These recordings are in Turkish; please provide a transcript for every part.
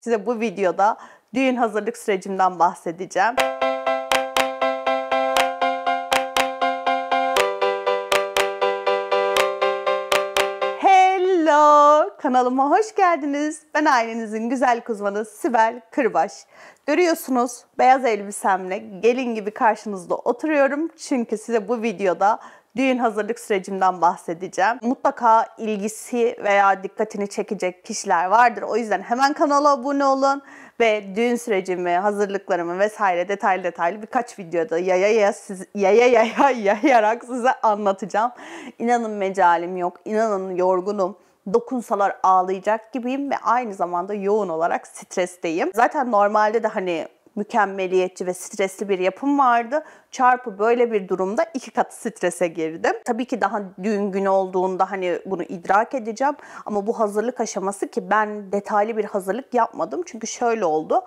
Size bu videoda düğün hazırlık sürecimden bahsedeceğim. Hello! Kanalıma hoş geldiniz. Ben ailenizin güzel kuzmanı Sibel Kırbaş. Görüyorsunuz beyaz elbisemle gelin gibi karşınızda oturuyorum. Çünkü size bu videoda düğün hazırlık sürecimden bahsedeceğim. Mutlaka ilgisi veya dikkatini çekecek kişiler vardır. O yüzden hemen kanala abone olun ve düğün sürecimi, hazırlıklarımı vesaire detaylı detaylı birkaç videoda yaya yaya siz, yaya yaya yayarak size anlatacağım. İnanın mecalim yok, inanın yorgunum dokunsalar ağlayacak gibiyim ve aynı zamanda yoğun olarak stresteyim. Zaten normalde de hani mükemmeliyetçi ve stresli bir yapım vardı çarpı böyle bir durumda iki kat strese girdim. Tabii ki daha düğün günü olduğunda hani bunu idrak edeceğim ama bu hazırlık aşaması ki ben detaylı bir hazırlık yapmadım. Çünkü şöyle oldu.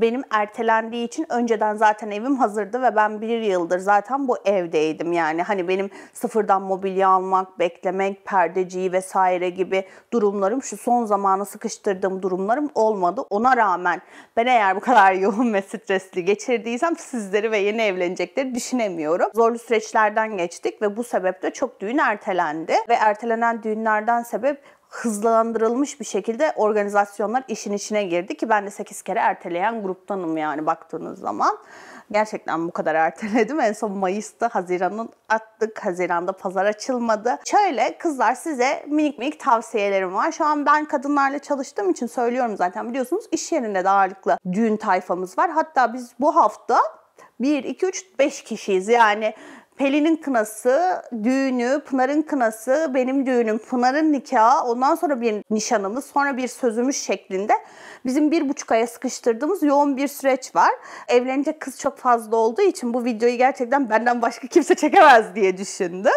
Benim ertelendiği için önceden zaten evim hazırdı ve ben bir yıldır zaten bu evdeydim. Yani hani benim sıfırdan mobilya almak, beklemek, perdeciyi vesaire gibi durumlarım şu son zamanı sıkıştırdığım durumlarım olmadı. Ona rağmen ben eğer bu kadar yoğun ve stresli geçirdiysem sizleri ve yeni evlenecekleri düşünemiyorum. Zorlu süreçlerden geçtik ve bu sebeple çok düğün ertelendi ve ertelenen düğünlerden sebep hızlandırılmış bir şekilde organizasyonlar işin içine girdi ki ben de 8 kere erteleyen gruptanım yani baktığınız zaman. Gerçekten bu kadar erteledim. En son Mayıs'ta Haziran'ın attık. Haziran'da pazar açılmadı. Şöyle kızlar size minik minik tavsiyelerim var. Şu an ben kadınlarla çalıştığım için söylüyorum zaten biliyorsunuz iş yerinde de ağırlıklı düğün tayfamız var. Hatta biz bu hafta 1, 2, 3, 5 kişiyiz. Yani Pelin'in kınası, düğünü, Pınar'ın kınası, benim düğünüm, Pınar'ın nikahı, ondan sonra bir nişanımız, sonra bir sözümüz şeklinde bizim bir buçuk aya sıkıştırdığımız yoğun bir süreç var. Evlenecek kız çok fazla olduğu için bu videoyu gerçekten benden başka kimse çekemez diye düşündüm.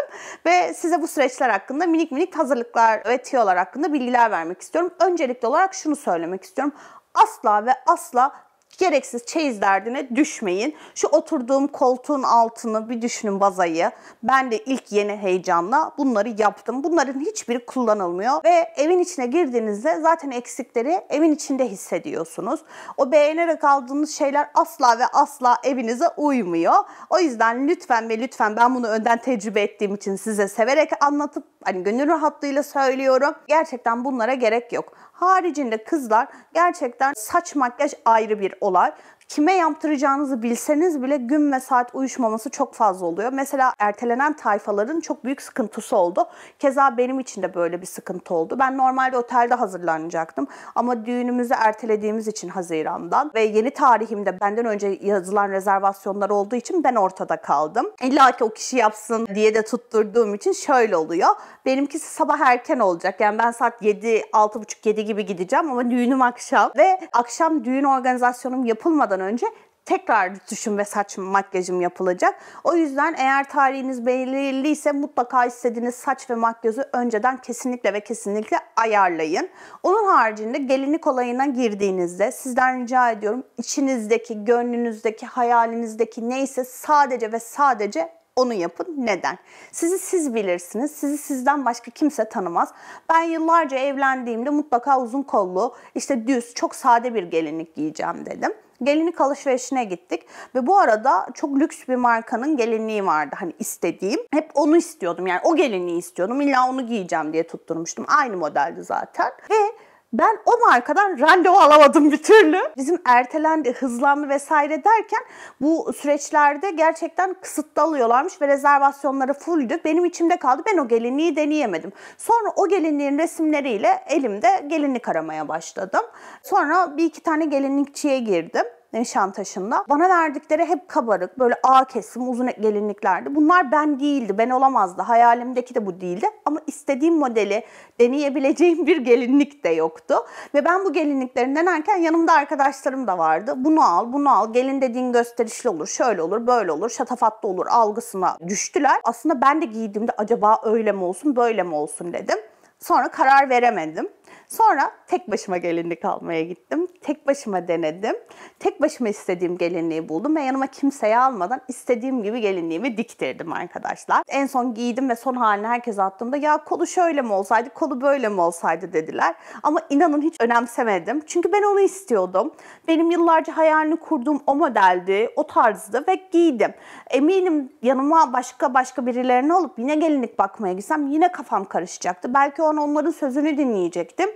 Ve size bu süreçler hakkında minik minik hazırlıklar ve tiyolar hakkında bilgiler vermek istiyorum. Öncelikli olarak şunu söylemek istiyorum asla ve asla gereksiz çeyiz derdine düşmeyin. Şu oturduğum koltuğun altını bir düşünün vazayı. Ben de ilk yeni heyecanla bunları yaptım. Bunların hiçbiri kullanılmıyor ve evin içine girdiğinizde zaten eksikleri evin içinde hissediyorsunuz. O beğenerek aldığınız şeyler asla ve asla evinize uymuyor. O yüzden lütfen ve lütfen ben bunu önden tecrübe ettiğim için size severek anlatıp hani gönül rahatlığıyla söylüyorum. Gerçekten bunlara gerek yok. Haricinde kızlar gerçekten saç makyaj ayrı bir olay kime yaptıracağınızı bilseniz bile gün ve saat uyuşmaması çok fazla oluyor. Mesela ertelenen tayfaların çok büyük sıkıntısı oldu. Keza benim için de böyle bir sıkıntı oldu. Ben normalde otelde hazırlanacaktım ama düğünümüzü ertelediğimiz için Haziran'dan ve yeni tarihimde benden önce yazılan rezervasyonlar olduğu için ben ortada kaldım. İlla ki o kişi yapsın diye de tutturduğum için şöyle oluyor. Benimkisi sabah erken olacak. Yani ben saat 7, 6.30-7 gibi gideceğim ama düğünüm akşam ve akşam düğün organizasyonum yapılmadan önce tekrar düşün ve saç makyajım yapılacak. O yüzden eğer tarihiniz belirliyse mutlaka istediğiniz saç ve makyajı önceden kesinlikle ve kesinlikle ayarlayın. Onun haricinde gelinlik olayına girdiğinizde sizden rica ediyorum içinizdeki, gönlünüzdeki, hayalinizdeki neyse sadece ve sadece onu yapın. Neden? Sizi siz bilirsiniz. Sizi sizden başka kimse tanımaz. Ben yıllarca evlendiğimde mutlaka uzun kollu, işte düz, çok sade bir gelinlik giyeceğim dedim. Gelinlik alışverişine gittik ve bu arada çok lüks bir markanın gelinliği vardı hani istediğim. Hep onu istiyordum yani o gelinliği istiyordum. İlla onu giyeceğim diye tutturmuştum. Aynı modeldi zaten. Ve ben o markadan randevu alamadım bir türlü. Bizim ertelendi, hızlandı vesaire derken bu süreçlerde gerçekten kısıtlı alıyorlarmış ve rezervasyonları fulldü. Benim içimde kaldı. Ben o gelinliği deneyemedim. Sonra o gelinliğin resimleriyle elimde gelinlik aramaya başladım. Sonra bir iki tane gelinlikçiye girdim. Nişantaşı'nda. Bana verdikleri hep kabarık, böyle A kesim, uzun gelinliklerdi. Bunlar ben değildi, ben olamazdı. Hayalimdeki de bu değildi. Ama istediğim modeli deneyebileceğim bir gelinlik de yoktu. Ve ben bu gelinliklerin denerken yanımda arkadaşlarım da vardı. Bunu al, bunu al. Gelin dediğin gösterişli olur, şöyle olur, böyle olur, şatafatlı olur algısına düştüler. Aslında ben de giydiğimde acaba öyle mi olsun, böyle mi olsun dedim. Sonra karar veremedim. Sonra tek başıma gelinlik almaya gittim. Tek başıma denedim. Tek başıma istediğim gelinliği buldum ve yanıma kimseyi almadan istediğim gibi gelinliğimi diktirdim arkadaşlar. En son giydim ve son halini herkese attığımda ya kolu şöyle mi olsaydı, kolu böyle mi olsaydı dediler. Ama inanın hiç önemsemedim. Çünkü ben onu istiyordum. Benim yıllarca hayalini kurduğum o modeldi, o tarzdı ve giydim. Eminim yanıma başka başka birilerini alıp yine gelinlik bakmaya gitsem yine kafam karışacaktı. Belki o onların sözünü dinleyecektim.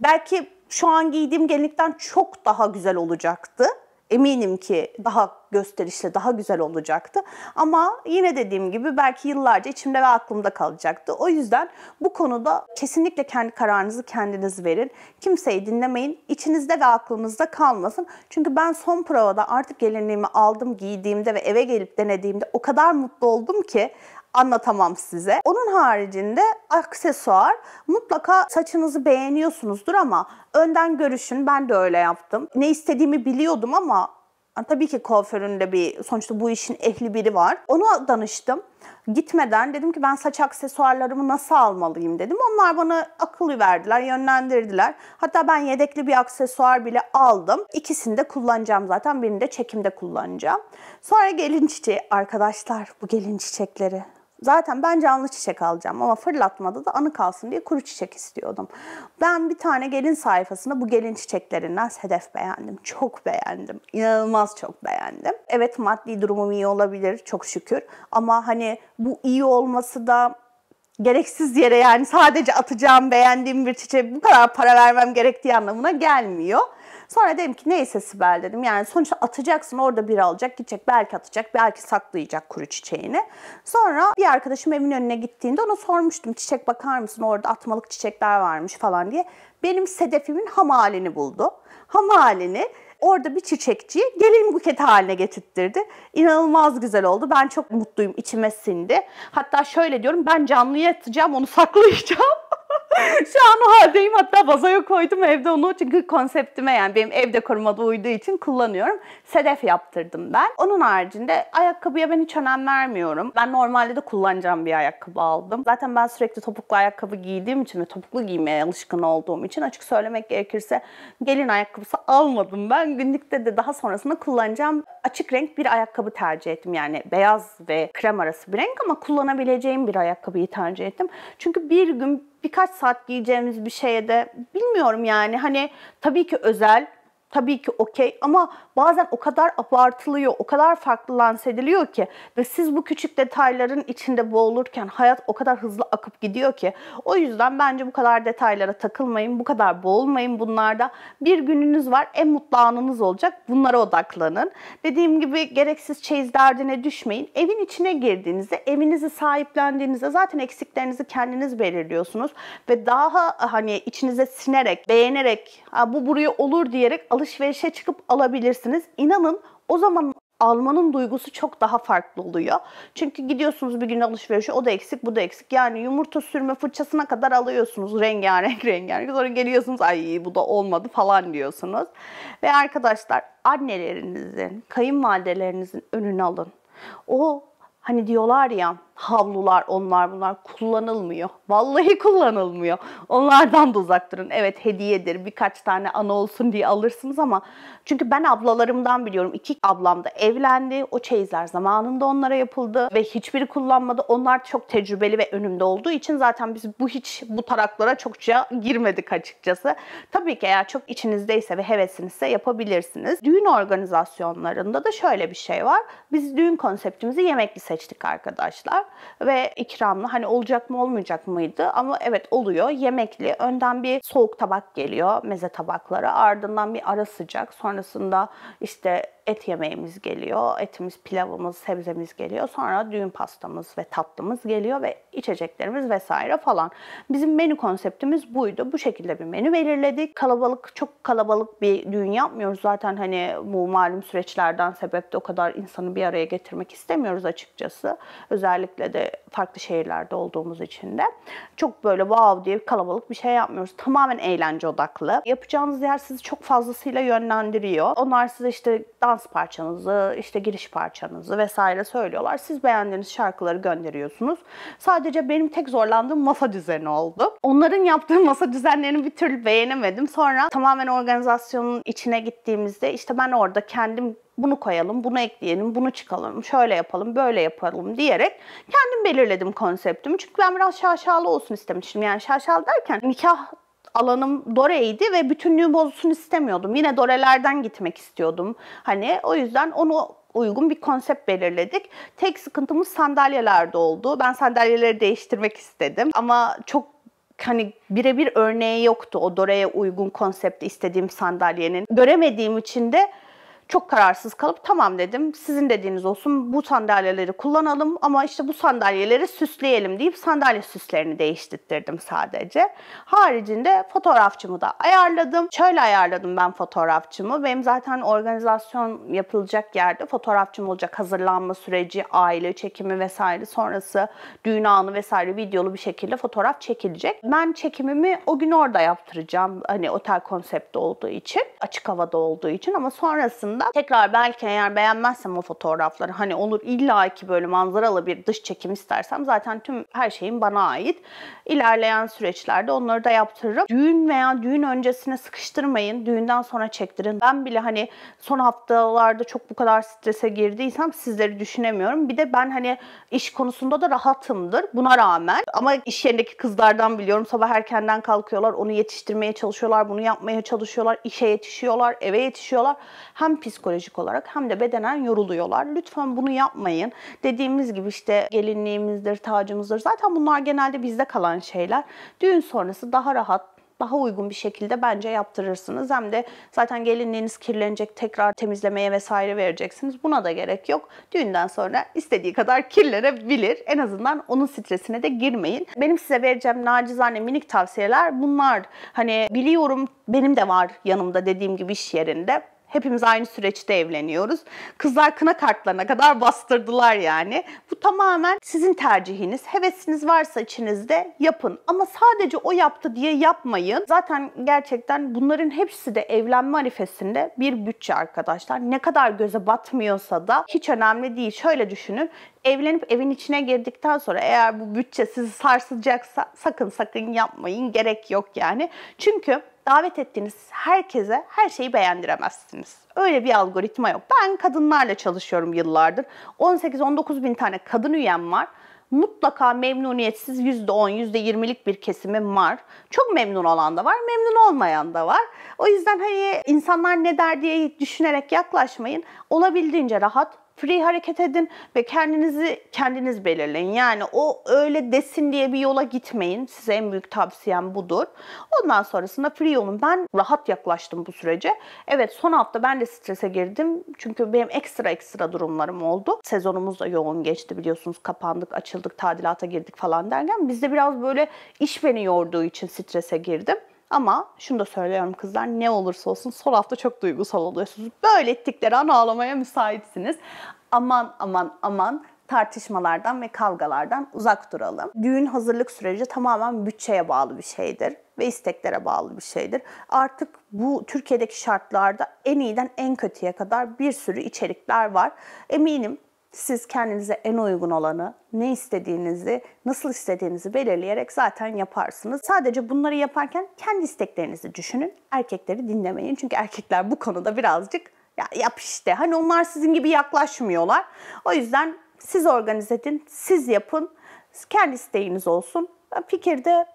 Belki belki şu an giydiğim gelinlikten çok daha güzel olacaktı. Eminim ki daha gösterişli, daha güzel olacaktı. Ama yine dediğim gibi belki yıllarca içimde ve aklımda kalacaktı. O yüzden bu konuda kesinlikle kendi kararınızı kendiniz verin. Kimseyi dinlemeyin. İçinizde ve aklınızda kalmasın. Çünkü ben son provada artık gelinliğimi aldım, giydiğimde ve eve gelip denediğimde o kadar mutlu oldum ki anlatamam size. Onun haricinde aksesuar mutlaka saçınızı beğeniyorsunuzdur ama önden görüşün ben de öyle yaptım. Ne istediğimi biliyordum ama Tabii ki kuaföründe bir sonuçta bu işin ehli biri var. Onu danıştım. Gitmeden dedim ki ben saç aksesuarlarımı nasıl almalıyım dedim. Onlar bana akıllı verdiler, yönlendirdiler. Hatta ben yedekli bir aksesuar bile aldım. İkisini de kullanacağım zaten. Birini de çekimde kullanacağım. Sonra gelin çiçeği. Arkadaşlar bu gelin çiçekleri Zaten ben canlı çiçek alacağım ama fırlatmada da anı kalsın diye kuru çiçek istiyordum. Ben bir tane gelin sayfasında bu gelin çiçeklerinden hedef beğendim. Çok beğendim. İnanılmaz çok beğendim. Evet maddi durumum iyi olabilir çok şükür ama hani bu iyi olması da gereksiz yere yani sadece atacağım beğendiğim bir çiçeğe bu kadar para vermem gerektiği anlamına gelmiyor. Sonra dedim ki neyse Sibel dedim. Yani sonuçta atacaksın orada bir alacak gidecek belki atacak belki saklayacak kuru çiçeğini. Sonra bir arkadaşım evin önüne gittiğinde ona sormuştum çiçek bakar mısın orada atmalık çiçekler varmış falan diye. Benim sedefimin ham halini buldu. Ham halini orada bir çiçekçi gelin buket haline getirttirdi. İnanılmaz güzel oldu. Ben çok mutluyum. içime sindi. Hatta şöyle diyorum ben canlıya atacağım onu saklayacağım. Şu an o haldeyim. Hatta vazoya koydum evde onu. Çünkü konseptime yani benim ev dekoruma da uyduğu için kullanıyorum. Sedef yaptırdım ben. Onun haricinde ayakkabıya ben hiç önem vermiyorum. Ben normalde de kullanacağım bir ayakkabı aldım. Zaten ben sürekli topuklu ayakkabı giydiğim için ve topuklu giymeye alışkın olduğum için açık söylemek gerekirse gelin ayakkabısı almadım ben. Günlükte de daha sonrasında kullanacağım açık renk bir ayakkabı tercih ettim. Yani beyaz ve krem arası bir renk ama kullanabileceğim bir ayakkabıyı tercih ettim. Çünkü bir gün birkaç saat giyeceğimiz bir şeye de bilmiyorum yani. Hani tabii ki özel tabii ki okey ama bazen o kadar abartılıyor, o kadar farklı lanse ediliyor ki ve siz bu küçük detayların içinde boğulurken hayat o kadar hızlı akıp gidiyor ki o yüzden bence bu kadar detaylara takılmayın, bu kadar boğulmayın bunlarda. Bir gününüz var, en mutlu anınız olacak. Bunlara odaklanın. Dediğim gibi gereksiz çeyiz derdine düşmeyin. Evin içine girdiğinizde, evinizi sahiplendiğinizde zaten eksiklerinizi kendiniz belirliyorsunuz ve daha hani içinize sinerek, beğenerek, bu buraya olur diyerek alışverişe çıkıp alabilirsiniz. İnanın o zaman almanın duygusu çok daha farklı oluyor. Çünkü gidiyorsunuz bir gün alışverişe o da eksik bu da eksik. Yani yumurta sürme fırçasına kadar alıyorsunuz rengarenk rengarenk. Sonra geliyorsunuz ay bu da olmadı falan diyorsunuz. Ve arkadaşlar annelerinizin, kayınvalidelerinizin önünü alın. O hani diyorlar ya havlular onlar bunlar kullanılmıyor. Vallahi kullanılmıyor. Onlardan da uzak durun. Evet hediyedir birkaç tane ana olsun diye alırsınız ama çünkü ben ablalarımdan biliyorum. İki ablam da evlendi. O çeyizler zamanında onlara yapıldı ve hiçbiri kullanmadı. Onlar çok tecrübeli ve önümde olduğu için zaten biz bu hiç bu taraklara çokça girmedik açıkçası. Tabii ki eğer çok içinizdeyse ve hevesinizse yapabilirsiniz. Düğün organizasyonlarında da şöyle bir şey var. Biz düğün konseptimizi yemekli seçtik arkadaşlar ve ikramlı. Hani olacak mı olmayacak mıydı? Ama evet oluyor. Yemekli. Önden bir soğuk tabak geliyor meze tabaklara. Ardından bir ara sıcak. Sonrasında işte et yemeğimiz geliyor. Etimiz, pilavımız, sebzemiz geliyor. Sonra düğün pastamız ve tatlımız geliyor ve içeceklerimiz vesaire falan. Bizim menü konseptimiz buydu. Bu şekilde bir menü belirledik. Kalabalık, çok kalabalık bir düğün yapmıyoruz. Zaten hani bu malum süreçlerden sebep de o kadar insanı bir araya getirmek istemiyoruz açıkçası. Özellikle de farklı şehirlerde olduğumuz için de. Çok böyle wow diye kalabalık bir şey yapmıyoruz. Tamamen eğlence odaklı. Yapacağınız yer sizi çok fazlasıyla yönlendiriyor. Onlar size işte dans dans parçanızı, işte giriş parçanızı vesaire söylüyorlar. Siz beğendiğiniz şarkıları gönderiyorsunuz. Sadece benim tek zorlandığım masa düzeni oldu. Onların yaptığı masa düzenlerini bir türlü beğenemedim. Sonra tamamen organizasyonun içine gittiğimizde işte ben orada kendim bunu koyalım, bunu ekleyelim, bunu çıkalım, şöyle yapalım, böyle yapalım diyerek kendim belirledim konseptimi. Çünkü ben biraz şaşalı olsun istemiştim. Yani şaşalı derken nikah alanım Dore'ydi ve bütünlüğü bozulsun istemiyordum. Yine Dore'lerden gitmek istiyordum. Hani o yüzden onu uygun bir konsept belirledik. Tek sıkıntımız sandalyelerde oldu. Ben sandalyeleri değiştirmek istedim ama çok hani birebir örneği yoktu o Dore'ye uygun konsepti istediğim sandalyenin. Göremediğim için de çok kararsız kalıp tamam dedim sizin dediğiniz olsun bu sandalyeleri kullanalım ama işte bu sandalyeleri süsleyelim deyip sandalye süslerini değiştirdim sadece. Haricinde fotoğrafçımı da ayarladım. Şöyle ayarladım ben fotoğrafçımı. Benim zaten organizasyon yapılacak yerde fotoğrafçım olacak hazırlanma süreci, aile çekimi vesaire sonrası düğün anı vesaire videolu bir şekilde fotoğraf çekilecek. Ben çekimimi o gün orada yaptıracağım. Hani otel konsepti olduğu için, açık havada olduğu için ama sonrasında ardından tekrar belki eğer beğenmezsem o fotoğrafları hani olur illa ki böyle manzaralı bir dış çekim istersem zaten tüm her şeyim bana ait. İlerleyen süreçlerde onları da yaptırırım. Düğün veya düğün öncesine sıkıştırmayın. Düğünden sonra çektirin. Ben bile hani son haftalarda çok bu kadar strese girdiysem sizleri düşünemiyorum. Bir de ben hani iş konusunda da rahatımdır buna rağmen. Ama iş yerindeki kızlardan biliyorum sabah erkenden kalkıyorlar. Onu yetiştirmeye çalışıyorlar. Bunu yapmaya çalışıyorlar. işe yetişiyorlar. Eve yetişiyorlar. Hem psikolojik olarak hem de bedenen yoruluyorlar. Lütfen bunu yapmayın. Dediğimiz gibi işte gelinliğimizdir, tacımızdır. Zaten bunlar genelde bizde kalan şeyler. Düğün sonrası daha rahat, daha uygun bir şekilde bence yaptırırsınız. Hem de zaten gelinliğiniz kirlenecek, tekrar temizlemeye vesaire vereceksiniz. Buna da gerek yok. Düğünden sonra istediği kadar kirlenebilir. En azından onun stresine de girmeyin. Benim size vereceğim nacizane minik tavsiyeler bunlar. Hani biliyorum benim de var yanımda dediğim gibi iş yerinde. Hepimiz aynı süreçte evleniyoruz. Kızlar kına kartlarına kadar bastırdılar yani. Bu tamamen sizin tercihiniz. Hevesiniz varsa içinizde yapın. Ama sadece o yaptı diye yapmayın. Zaten gerçekten bunların hepsi de evlenme manifestinde bir bütçe arkadaşlar. Ne kadar göze batmıyorsa da hiç önemli değil. Şöyle düşünün. Evlenip evin içine girdikten sonra eğer bu bütçe sizi sarsılacaksa sakın sakın yapmayın. Gerek yok yani. Çünkü davet ettiğiniz herkese her şeyi beğendiremezsiniz. Öyle bir algoritma yok. Ben kadınlarla çalışıyorum yıllardır. 18-19 bin tane kadın üyem var. Mutlaka memnuniyetsiz %10, %20'lik bir kesimim var. Çok memnun olan da var, memnun olmayan da var. O yüzden hani insanlar ne der diye düşünerek yaklaşmayın. Olabildiğince rahat, free hareket edin ve kendinizi kendiniz belirleyin. Yani o öyle desin diye bir yola gitmeyin. Size en büyük tavsiyem budur. Ondan sonrasında free olun. Ben rahat yaklaştım bu sürece. Evet son hafta ben de strese girdim. Çünkü benim ekstra ekstra durumlarım oldu. Sezonumuz da yoğun geçti biliyorsunuz. Kapandık, açıldık, tadilata girdik falan derken bizde biraz böyle iş beni yorduğu için strese girdim. Ama şunu da söylüyorum kızlar ne olursa olsun son hafta çok duygusal oluyorsunuz. Böyle ettikleri an ağlamaya müsaitsiniz. Aman aman aman tartışmalardan ve kavgalardan uzak duralım. Düğün hazırlık süreci tamamen bütçeye bağlı bir şeydir ve isteklere bağlı bir şeydir. Artık bu Türkiye'deki şartlarda en iyiden en kötüye kadar bir sürü içerikler var. Eminim siz kendinize en uygun olanı, ne istediğinizi, nasıl istediğinizi belirleyerek zaten yaparsınız. Sadece bunları yaparken kendi isteklerinizi düşünün. Erkekleri dinlemeyin. Çünkü erkekler bu konuda birazcık ya yap işte. Hani onlar sizin gibi yaklaşmıyorlar. O yüzden siz organize edin, siz yapın. Kendi isteğiniz olsun. Fikirde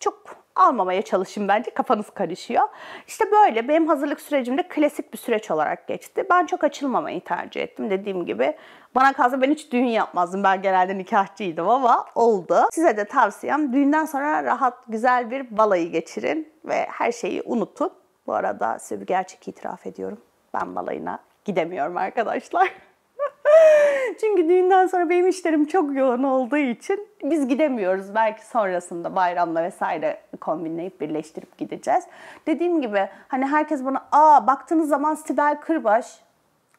çok almamaya çalışın bence kafanız karışıyor. İşte böyle benim hazırlık sürecimde klasik bir süreç olarak geçti. Ben çok açılmamayı tercih ettim dediğim gibi. Bana kalsa ben hiç düğün yapmazdım. Ben genelde nikahçıydım ama oldu. Size de tavsiyem düğünden sonra rahat güzel bir balayı geçirin ve her şeyi unutun. Bu arada size bir gerçek itiraf ediyorum. Ben balayına gidemiyorum arkadaşlar. Çünkü düğünden sonra benim işlerim çok yoğun olduğu için biz gidemiyoruz. Belki sonrasında bayramla vesaire kombinleyip birleştirip gideceğiz. Dediğim gibi hani herkes bana aa baktığınız zaman Sibel Kırbaş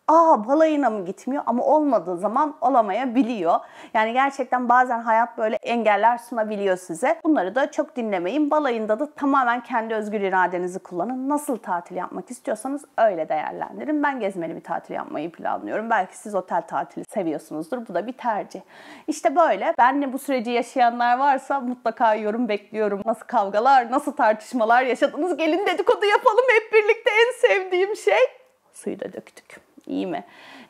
aa balayına mı gitmiyor ama olmadığı zaman olamayabiliyor. Yani gerçekten bazen hayat böyle engeller sunabiliyor size. Bunları da çok dinlemeyin. Balayında da tamamen kendi özgür iradenizi kullanın. Nasıl tatil yapmak istiyorsanız öyle değerlendirin. Ben gezmeli bir tatil yapmayı planlıyorum. Belki siz otel tatili seviyorsunuzdur. Bu da bir tercih. İşte böyle. Benle bu süreci yaşayanlar varsa mutlaka yorum bekliyorum. Nasıl kavgalar, nasıl tartışmalar yaşadınız? Gelin dedikodu yapalım hep birlikte en sevdiğim şey. Suyu da döktük iyi mi?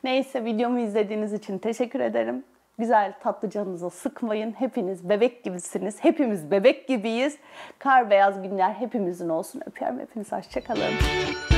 Neyse videomu izlediğiniz için teşekkür ederim. Güzel tatlı canınıza sıkmayın. Hepiniz bebek gibisiniz. Hepimiz bebek gibiyiz. Kar beyaz günler hepimizin olsun. Öpüyorum hepiniz. Hoşçakalın.